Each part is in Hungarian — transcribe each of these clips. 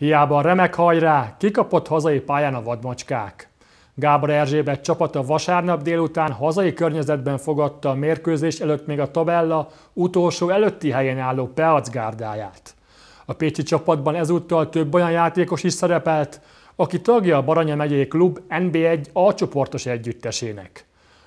Hiába a remek hajrá, kikapott hazai pályán a vadmacskák. Gábor Erzsébet csapata vasárnap délután hazai környezetben fogadta a mérkőzés előtt még a tabella utolsó előtti helyen álló Peac gárdáját. A pécsi csapatban ezúttal több olyan játékos is szerepelt, aki tagja a Baranya megyei klub NB1 A csoportos együttesének.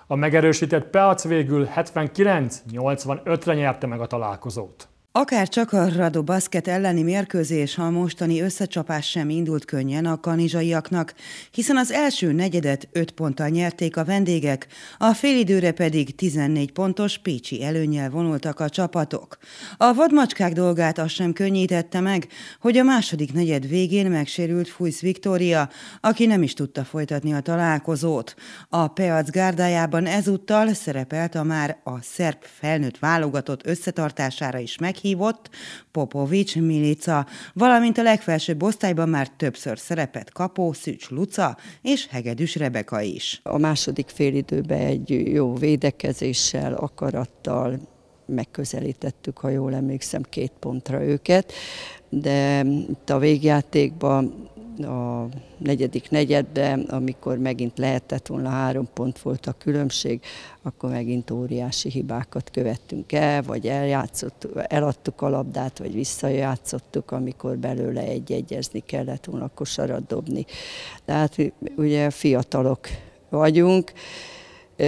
A megerősített Peac végül 79-85-re nyerte meg a találkozót. Akár csak a Rado Basket elleni mérkőzés, ha a mostani összecsapás sem indult könnyen a kanizsaiaknak, hiszen az első negyedet 5 ponttal nyerték a vendégek, a félidőre pedig 14 pontos Pécsi előnyel vonultak a csapatok. A vadmacskák dolgát az sem könnyítette meg, hogy a második negyed végén megsérült Fújsz Viktória, aki nem is tudta folytatni a találkozót. A Peac gárdájában ezúttal szerepelt a már a szerb felnőtt válogatott összetartására is meg meghívott Popovics Milica, valamint a legfelsőbb osztályban már többször szerepet kapó Szűcs Luca és Hegedűs Rebeka is. A második félidőben egy jó védekezéssel, akarattal megközelítettük, ha jól emlékszem, két pontra őket, de itt a végjátékban a negyedik negyedbe, amikor megint lehetett volna három pont volt a különbség, akkor megint óriási hibákat követtünk el, vagy eladtuk a labdát, vagy visszajátszottuk, amikor belőle egy-egyezni kellett volna kosarat dobni. Tehát ugye fiatalok vagyunk,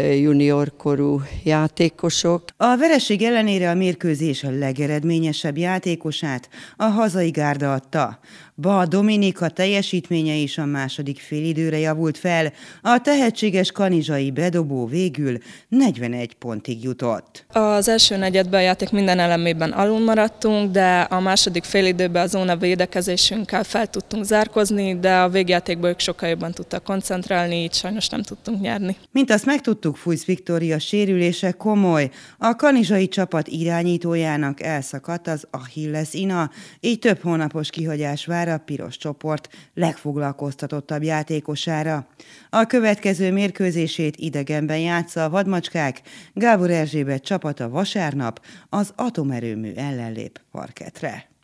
junior korú játékosok. A vereség ellenére a mérkőzés a legeredményesebb játékosát a hazai gárda adta. Ba Dominika teljesítménye is a második időre javult fel, a tehetséges kanizsai bedobó végül 41 pontig jutott. Az első negyedben a játék minden elemében alul maradtunk, de a második időben a zóna védekezésünkkel fel tudtunk zárkozni, de a végjátékban ők sokkal jobban tudtak koncentrálni, így sajnos nem tudtunk nyerni. Mint azt megtudtuk, hallottuk, Fújsz Viktória sérülése komoly. A kanizsai csapat irányítójának elszakadt az Achilles ina, így több hónapos kihagyás vár a piros csoport legfoglalkoztatottabb játékosára. A következő mérkőzését idegenben játsza a vadmacskák, Gábor Erzsébet csapata vasárnap az atomerőmű ellen lép parketre.